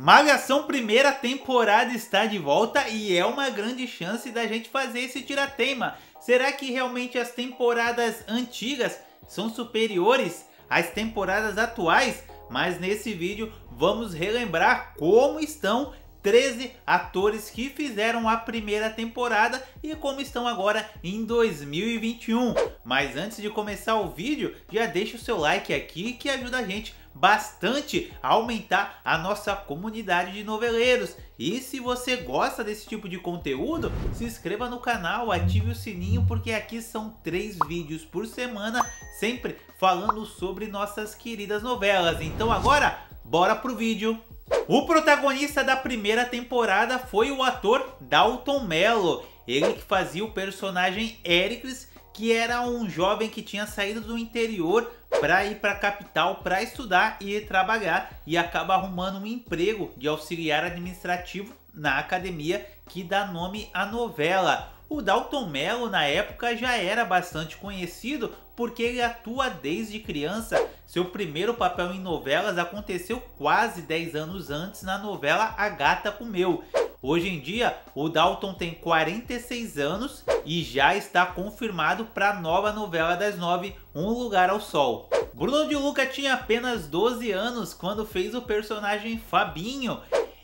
Malhação primeira temporada está de volta e é uma grande chance da gente fazer esse tiratema. Será que realmente as temporadas antigas são superiores às temporadas atuais? Mas nesse vídeo vamos relembrar como estão 13 atores que fizeram a primeira temporada e como estão agora em 2021. Mas antes de começar o vídeo, já deixa o seu like aqui que ajuda a gente bastante aumentar a nossa comunidade de noveleiros. E se você gosta desse tipo de conteúdo, se inscreva no canal, ative o sininho, porque aqui são três vídeos por semana, sempre falando sobre nossas queridas novelas. Então agora, bora pro vídeo! O protagonista da primeira temporada foi o ator Dalton Mello, ele que fazia o personagem Ericles, que era um jovem que tinha saído do interior para ir para a capital para estudar e trabalhar e acaba arrumando um emprego de auxiliar administrativo na academia que dá nome à novela. O Dalton Mello na época já era bastante conhecido porque ele atua desde criança. Seu primeiro papel em novelas aconteceu quase 10 anos antes na novela A Gata Comeu. Hoje em dia, o Dalton tem 46 anos e já está confirmado para a nova novela das nove, Um Lugar ao Sol. Bruno de Luca tinha apenas 12 anos quando fez o personagem Fabinho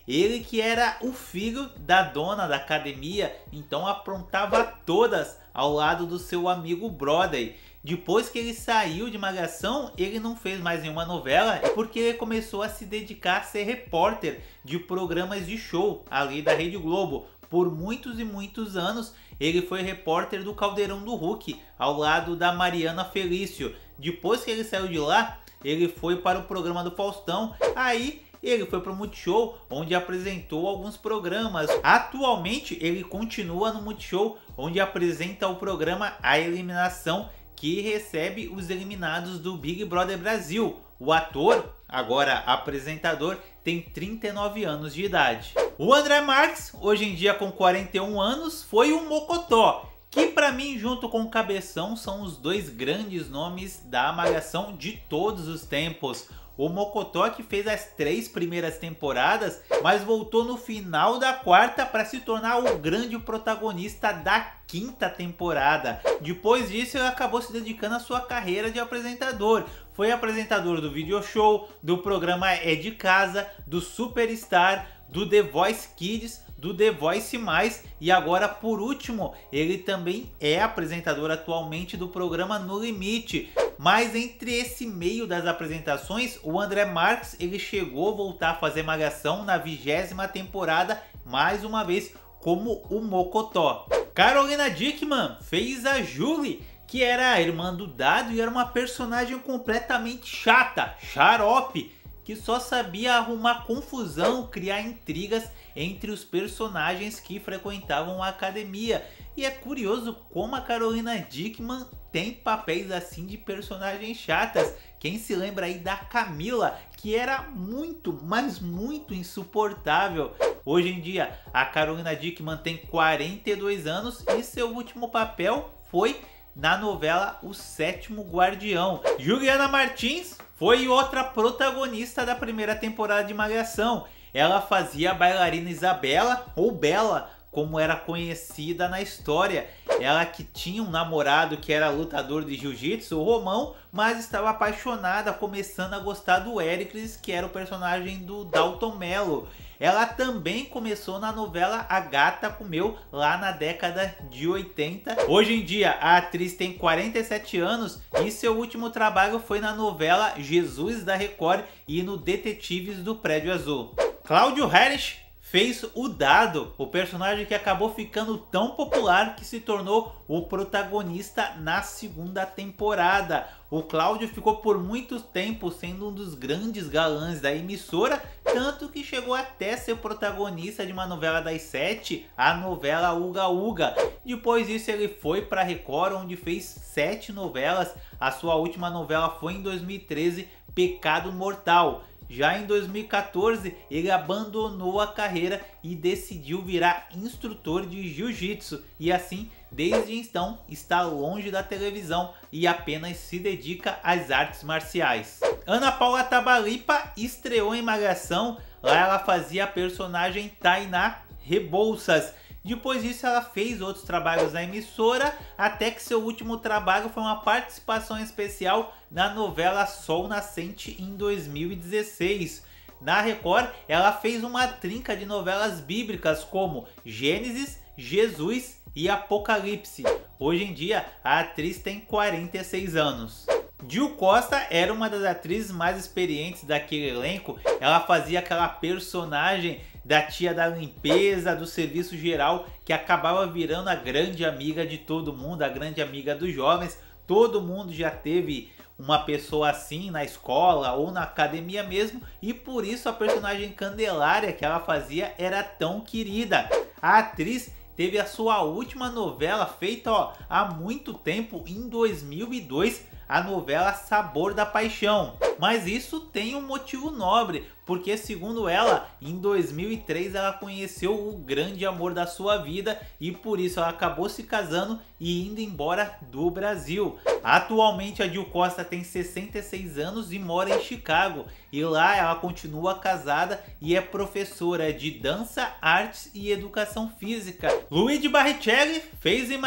ele que era o filho da dona da academia, então aprontava todas ao lado do seu amigo Brody. Depois que ele saiu de Malhação, ele não fez mais nenhuma novela porque ele começou a se dedicar a ser repórter de programas de show ali da Rede Globo. Por muitos e muitos anos, ele foi repórter do Caldeirão do Hulk, ao lado da Mariana Felício. Depois que ele saiu de lá, ele foi para o programa do Faustão. Aí ele foi para o Multishow, onde apresentou alguns programas. Atualmente, ele continua no Multishow, onde apresenta o programa A Eliminação, que recebe os eliminados do Big Brother Brasil. O ator, agora apresentador, tem 39 anos de idade. O André Marques, hoje em dia com 41 anos, foi um mocotó, que para mim, junto com o Cabeção, são os dois grandes nomes da amagação de todos os tempos. O Mocotó que fez as três primeiras temporadas, mas voltou no final da quarta para se tornar o grande protagonista da quinta temporada. Depois disso, ele acabou se dedicando à sua carreira de apresentador. Foi apresentador do video show, do programa É de Casa, do Superstar, do The Voice Kids do The Voice Mais e agora por último, ele também é apresentador atualmente do programa No Limite. Mas entre esse meio das apresentações, o André Marques ele chegou a voltar a fazer malhação na vigésima temporada mais uma vez como o Mocotó. Carolina Dickman fez a Julie que era a irmã do Dado e era uma personagem completamente chata, xarope, que só sabia arrumar confusão, criar intrigas entre os personagens que frequentavam a academia. E é curioso como a Carolina Dickman tem papéis assim de personagens chatas. Quem se lembra aí da Camila, que era muito, mas muito insuportável. Hoje em dia, a Carolina Dickman tem 42 anos e seu último papel foi na novela O Sétimo Guardião. Juliana Martins foi outra protagonista da primeira temporada de Malhação. Ela fazia a bailarina Isabela, ou Bela, como era conhecida na história. Ela que tinha um namorado que era lutador de jiu-jitsu, o Romão, mas estava apaixonada, começando a gostar do Éricles, que era o personagem do Dalton Mello. Ela também começou na novela A Gata Comeu, lá na década de 80. Hoje em dia, a atriz tem 47 anos e seu último trabalho foi na novela Jesus da Record e no Detetives do Prédio Azul. Cláudio Harris fez o Dado, o personagem que acabou ficando tão popular que se tornou o protagonista na segunda temporada. O Cláudio ficou por muito tempo sendo um dos grandes galãs da emissora, tanto que chegou até ser protagonista de uma novela das sete, a novela Uga Uga. Depois disso ele foi para Record, onde fez sete novelas. A sua última novela foi em 2013, Pecado Mortal. Já em 2014, ele abandonou a carreira e decidiu virar instrutor de jiu-jitsu e assim, desde então, está longe da televisão e apenas se dedica às artes marciais. Ana Paula Tabalipa estreou em Malhação, lá ela fazia a personagem Tainá Rebouças depois disso, ela fez outros trabalhos na emissora, até que seu último trabalho foi uma participação especial na novela Sol Nascente em 2016. Na Record, ela fez uma trinca de novelas bíblicas como Gênesis, Jesus e Apocalipse. Hoje em dia, a atriz tem 46 anos. Jill Costa era uma das atrizes mais experientes daquele elenco, ela fazia aquela personagem da tia da limpeza, do serviço geral, que acabava virando a grande amiga de todo mundo, a grande amiga dos jovens. Todo mundo já teve uma pessoa assim na escola ou na academia mesmo, e por isso a personagem Candelária que ela fazia era tão querida. A atriz teve a sua última novela feita ó, há muito tempo, em 2002, a novela Sabor da Paixão. Mas isso tem um motivo nobre, porque segundo ela, em 2003 ela conheceu o grande amor da sua vida e por isso ela acabou se casando e indo embora do Brasil. Atualmente a Dil Costa tem 66 anos e mora em Chicago e lá ela continua casada e é professora de dança, artes e educação física. Luiz Barrichelli fez em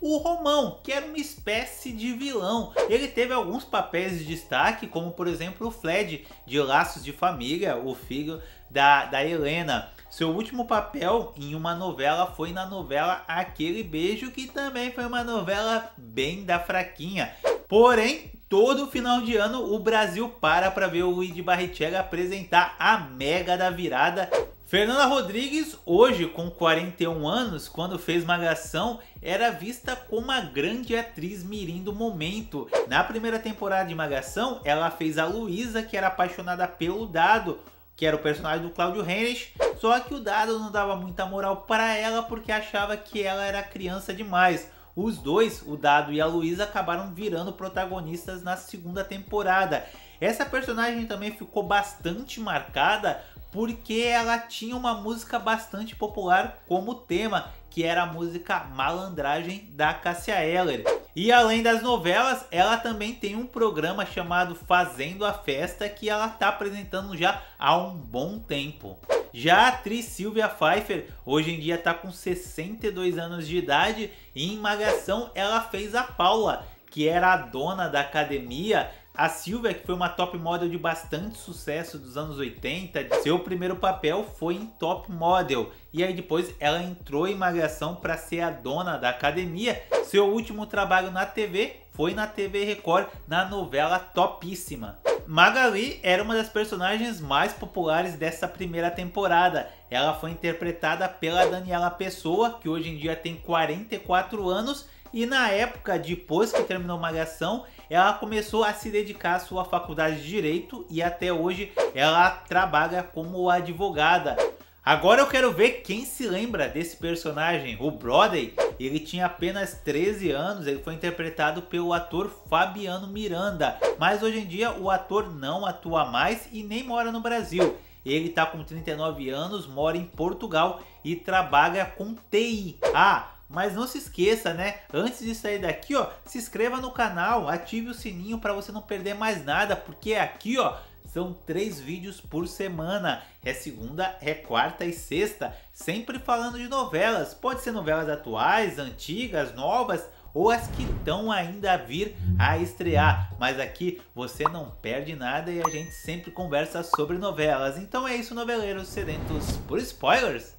o Romão, que era uma espécie de vilão ele teve alguns papéis de destaque, como por exemplo o Fred de Laços de Família, o filho da, da Helena. Seu último papel em uma novela foi na novela Aquele Beijo, que também foi uma novela bem da fraquinha. Porém, todo final de ano o Brasil para para ver o Luigi Barrichello apresentar a mega da virada Fernanda Rodrigues, hoje com 41 anos, quando fez Malhação, era vista como a grande atriz mirim do momento. Na primeira temporada de Malhação, ela fez a Luísa, que era apaixonada pelo Dado, que era o personagem do Cláudio Henrich, só que o Dado não dava muita moral para ela porque achava que ela era criança demais. Os dois, o Dado e a Luísa, acabaram virando protagonistas na segunda temporada. Essa personagem também ficou bastante marcada porque ela tinha uma música bastante popular como tema, que era a música Malandragem da Cássia Eller. E além das novelas, ela também tem um programa chamado Fazendo a Festa que ela está apresentando já há um bom tempo. Já a atriz Sylvia Pfeiffer, hoje em dia está com 62 anos de idade e em Malhação ela fez a Paula, que era a dona da academia a Silvia, que foi uma top model de bastante sucesso dos anos 80, seu primeiro papel foi em Top Model. E aí depois ela entrou em Malhação para ser a dona da academia. Seu último trabalho na TV foi na TV Record, na novela Topíssima. Magali era uma das personagens mais populares dessa primeira temporada. Ela foi interpretada pela Daniela Pessoa, que hoje em dia tem 44 anos, e na época, depois que terminou Malhação, ela começou a se dedicar à sua faculdade de Direito e até hoje ela trabalha como advogada. Agora eu quero ver quem se lembra desse personagem. O Brody, ele tinha apenas 13 anos, ele foi interpretado pelo ator Fabiano Miranda. Mas hoje em dia o ator não atua mais e nem mora no Brasil. Ele está com 39 anos, mora em Portugal e trabalha com TI. Ah, mas não se esqueça, né? Antes de sair daqui, ó, se inscreva no canal, ative o sininho para você não perder mais nada, porque aqui, ó, são três vídeos por semana. É segunda, é quarta e sexta, sempre falando de novelas. Pode ser novelas atuais, antigas, novas ou as que estão ainda a vir a estrear. Mas aqui você não perde nada e a gente sempre conversa sobre novelas. Então é isso, noveleiros sedentos por spoilers.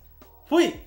Fui!